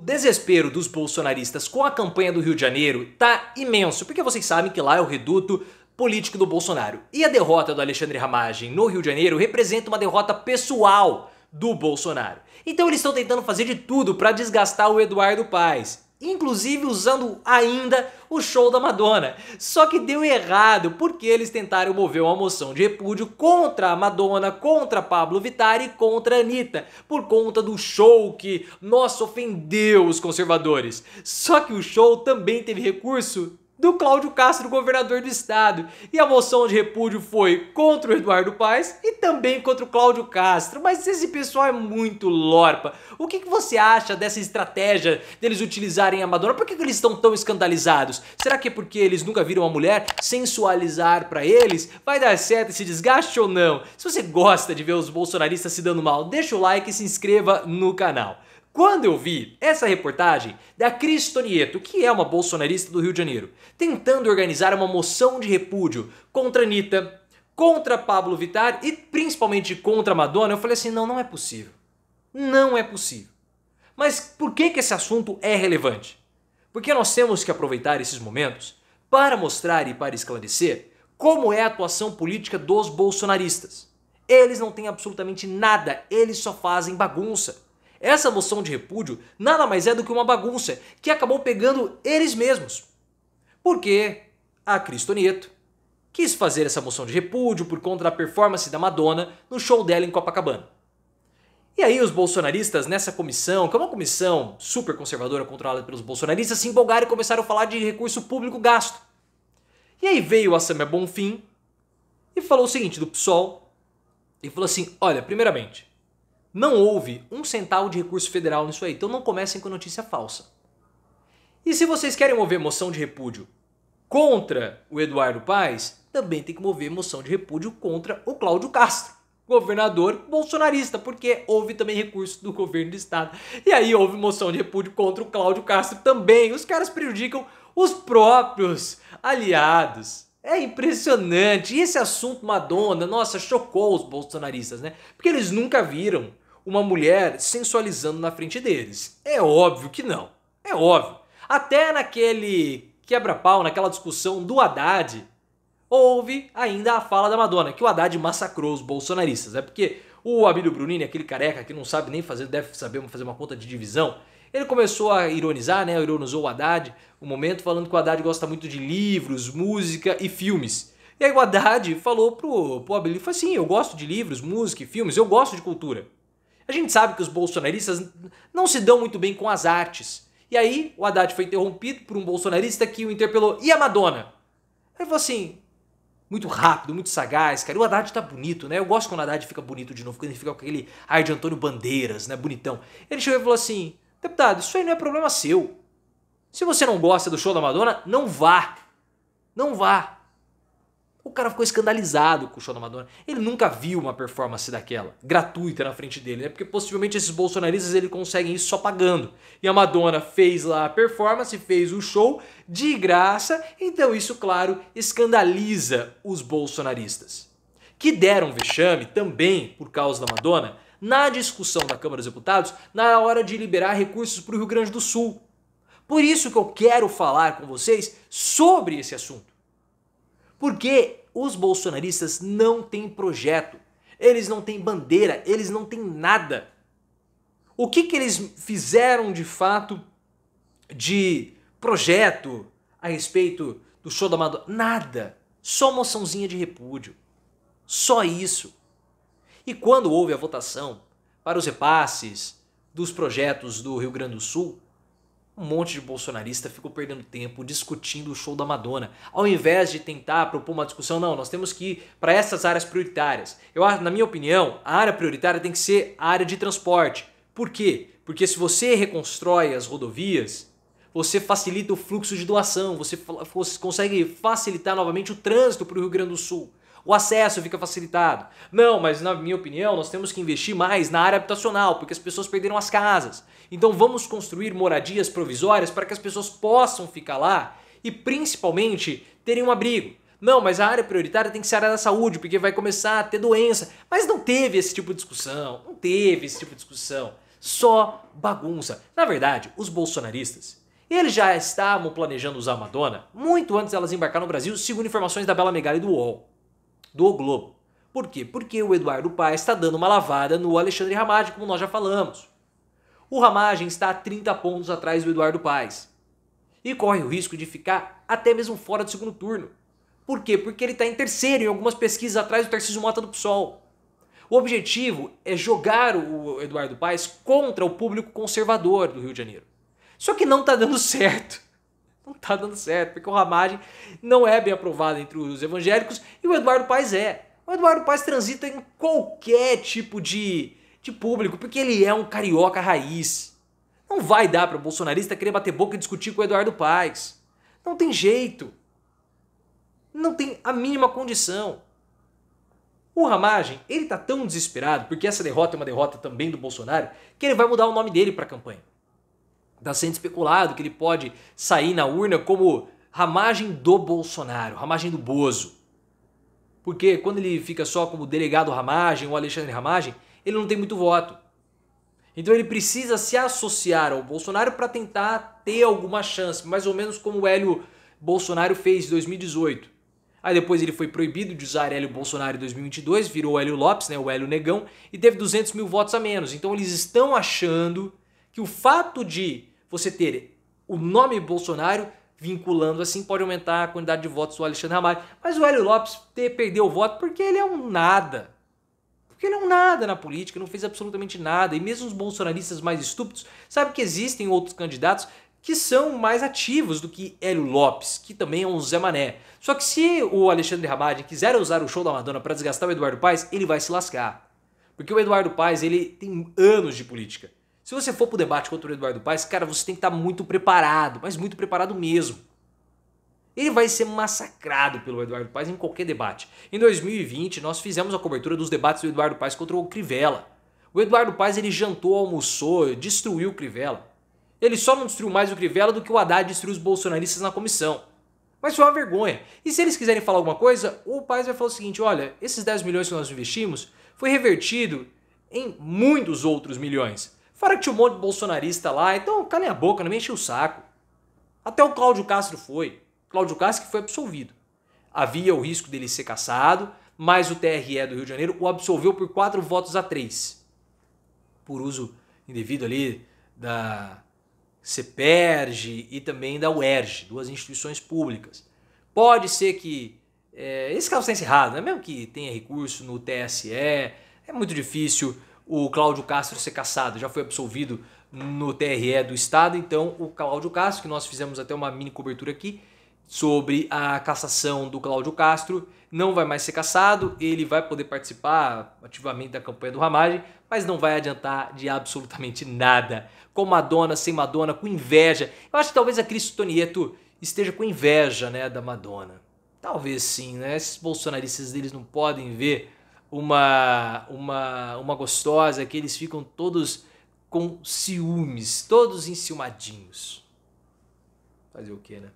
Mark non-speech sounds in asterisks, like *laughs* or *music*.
O desespero dos bolsonaristas com a campanha do Rio de Janeiro tá imenso, porque vocês sabem que lá é o reduto político do Bolsonaro. E a derrota do Alexandre Ramagem no Rio de Janeiro representa uma derrota pessoal do Bolsonaro. Então eles estão tentando fazer de tudo para desgastar o Eduardo Paes inclusive usando ainda o show da Madonna. Só que deu errado, porque eles tentaram mover uma moção de repúdio contra a Madonna, contra Pablo Vittar e contra a Anitta, por conta do show que, nossa, ofendeu os conservadores. Só que o show também teve recurso do Cláudio Castro, governador do estado. E a moção de repúdio foi contra o Eduardo Paes e também contra o Cláudio Castro. Mas esse pessoal é muito lorpa. O que, que você acha dessa estratégia deles utilizarem a Madonna? Por que, que eles estão tão escandalizados? Será que é porque eles nunca viram uma mulher sensualizar para eles? Vai dar certo esse desgaste ou não? Se você gosta de ver os bolsonaristas se dando mal, deixa o like e se inscreva no canal. Quando eu vi essa reportagem da Cris Tonieto, que é uma bolsonarista do Rio de Janeiro, tentando organizar uma moção de repúdio contra Anitta, contra Pablo Vittar e principalmente contra Madonna, eu falei assim: não, não é possível. Não é possível. Mas por que, que esse assunto é relevante? Porque nós temos que aproveitar esses momentos para mostrar e para esclarecer como é a atuação política dos bolsonaristas. Eles não têm absolutamente nada, eles só fazem bagunça. Essa moção de repúdio nada mais é do que uma bagunça que acabou pegando eles mesmos. Porque a Cristonieto quis fazer essa moção de repúdio por conta da performance da Madonna no show dela em Copacabana. E aí os bolsonaristas nessa comissão, que é uma comissão super conservadora controlada pelos bolsonaristas, se empolgaram e começaram a falar de recurso público gasto. E aí veio a Samia Bonfim e falou o seguinte do PSOL e falou assim: "Olha, primeiramente, não houve um centavo de recurso federal nisso aí, então não comecem com notícia falsa. E se vocês querem mover moção de repúdio contra o Eduardo Paes, também tem que mover moção de repúdio contra o Cláudio Castro, governador bolsonarista, porque houve também recurso do governo do estado. E aí houve moção de repúdio contra o Cláudio Castro também. Os caras prejudicam os próprios aliados. É impressionante. E esse assunto Madonna, nossa, chocou os bolsonaristas, né? Porque eles nunca viram uma mulher sensualizando na frente deles. É óbvio que não. É óbvio. Até naquele quebra-pau, naquela discussão do Haddad, houve ainda a fala da Madonna, que o Haddad massacrou os bolsonaristas. É porque o Abílio Brunini, aquele careca que não sabe nem fazer, deve saber fazer uma conta de divisão, ele começou a ironizar, né? Ironizou o Haddad um momento, falando que o Haddad gosta muito de livros, música e filmes. E aí o Haddad falou pro, pro Abílio, ele falou assim, eu gosto de livros, música e filmes, eu gosto de cultura. A gente sabe que os bolsonaristas não se dão muito bem com as artes. E aí o Haddad foi interrompido por um bolsonarista que o interpelou. E a Madonna? Ele falou assim, muito rápido, muito sagaz, cara. E o Haddad tá bonito, né? Eu gosto quando o Haddad fica bonito de novo, quando ele fica com aquele ar de Antônio Bandeiras, né? Bonitão. Ele chegou e falou assim: deputado, isso aí não é problema seu. Se você não gosta do show da Madonna, não vá. Não vá. O cara ficou escandalizado com o show da Madonna. Ele nunca viu uma performance daquela, gratuita na frente dele, né? Porque possivelmente esses bolsonaristas ele conseguem isso só pagando. E a Madonna fez lá a performance, fez o show de graça, então isso, claro, escandaliza os bolsonaristas. Que deram vexame também por causa da Madonna na discussão da Câmara dos Deputados na hora de liberar recursos para o Rio Grande do Sul. Por isso que eu quero falar com vocês sobre esse assunto. Porque os bolsonaristas não têm projeto, eles não têm bandeira, eles não têm nada. O que, que eles fizeram de fato de projeto a respeito do show da Madonna? Nada. Só moçãozinha de repúdio. Só isso. E quando houve a votação para os repasses dos projetos do Rio Grande do Sul, um monte de bolsonarista ficou perdendo tempo discutindo o show da Madonna, ao invés de tentar propor uma discussão, não, nós temos que ir para essas áreas prioritárias. Eu acho, na minha opinião, a área prioritária tem que ser a área de transporte. Por quê? Porque se você reconstrói as rodovias, você facilita o fluxo de doação, você consegue facilitar novamente o trânsito para o Rio Grande do Sul o acesso fica facilitado. Não, mas na minha opinião, nós temos que investir mais na área habitacional, porque as pessoas perderam as casas. Então vamos construir moradias provisórias para que as pessoas possam ficar lá e principalmente terem um abrigo. Não, mas a área prioritária tem que ser a área da saúde, porque vai começar a ter doença. Mas não teve esse tipo de discussão, não teve esse tipo de discussão. Só bagunça. Na verdade, os bolsonaristas, eles já estavam planejando usar a Madonna muito antes delas embarcar no Brasil, segundo informações da Bela Megali do UOL do Globo. Por quê? Porque o Eduardo Paes está dando uma lavada no Alexandre Ramagem, como nós já falamos. O Ramagem está a 30 pontos atrás do Eduardo Paes. E corre o risco de ficar até mesmo fora do segundo turno. Por quê? Porque ele está em terceiro em algumas pesquisas atrás do Tarcísio Mota do PSOL. O objetivo é jogar o Eduardo Paes contra o público conservador do Rio de Janeiro. Só que não está dando *laughs* certo não está dando certo, porque o Ramagem não é bem aprovado entre os evangélicos e o Eduardo Paes é. O Eduardo Paes transita em qualquer tipo de, de público, porque ele é um carioca raiz. Não vai dar para o bolsonarista querer bater boca e discutir com o Eduardo Paes. Não tem jeito. Não tem a mínima condição. O Ramagem, ele tá tão desesperado, porque essa derrota é uma derrota também do Bolsonaro, que ele vai mudar o nome dele para a campanha. Está sendo especulado que ele pode sair na urna como ramagem do Bolsonaro, ramagem do Bozo. Porque quando ele fica só como delegado ramagem ou Alexandre ramagem, ele não tem muito voto. Então ele precisa se associar ao Bolsonaro para tentar ter alguma chance, mais ou menos como o Hélio Bolsonaro fez em 2018. Aí depois ele foi proibido de usar Hélio Bolsonaro em 2022, virou Hélio Lopes, né, o Hélio Negão, e teve 200 mil votos a menos. Então eles estão achando que o fato de você ter o nome Bolsonaro vinculando assim pode aumentar a quantidade de votos do Alexandre Ramalho. Mas o Hélio Lopes ter, perdeu o voto porque ele é um nada. Porque ele é um nada na política, não fez absolutamente nada. E mesmo os bolsonaristas mais estúpidos sabem que existem outros candidatos que são mais ativos do que Hélio Lopes, que também é um Zé Mané. Só que se o Alexandre Ramalho quiser usar o show da Madonna para desgastar o Eduardo Paes, ele vai se lascar. Porque o Eduardo Paes, ele tem anos de política. Se você for pro debate contra o Eduardo Paes, cara, você tem que estar tá muito preparado, mas muito preparado mesmo. Ele vai ser massacrado pelo Eduardo Paes em qualquer debate. Em 2020, nós fizemos a cobertura dos debates do Eduardo Paes contra o Crivella. O Eduardo Paes ele jantou, almoçou, destruiu o Crivella. Ele só não destruiu mais o Crivella do que o Haddad destruiu os bolsonaristas na comissão. Mas foi uma vergonha. E se eles quiserem falar alguma coisa, o Paes vai falar o seguinte: olha, esses 10 milhões que nós investimos foi revertido em muitos outros milhões. Fora que tinha um monte de bolsonarista lá, então calem a boca, não me enche o saco. Até o Cláudio Castro foi. Cláudio Castro que foi absolvido. Havia o risco dele ser caçado, mas o TRE do Rio de Janeiro o absolveu por quatro votos a três. Por uso indevido ali da CEPERG e também da UERJ, duas instituições públicas. Pode ser que é, esse caso está encerrado, é mesmo que tenha recurso no TSE, é muito difícil o Cláudio Castro ser caçado, já foi absolvido no TRE do Estado. Então, o Cláudio Castro, que nós fizemos até uma mini cobertura aqui sobre a cassação do Cláudio Castro, não vai mais ser caçado, ele vai poder participar ativamente da campanha do Ramagem, mas não vai adiantar de absolutamente nada. Com Madonna, sem Madonna, com inveja. Eu acho que talvez a Cris Tonieto esteja com inveja né, da Madonna. Talvez sim, né? Esses bolsonaristas deles não podem ver uma, uma, uma gostosa que eles ficam todos com ciúmes, todos enciumadinhos. Fazer o quê, né?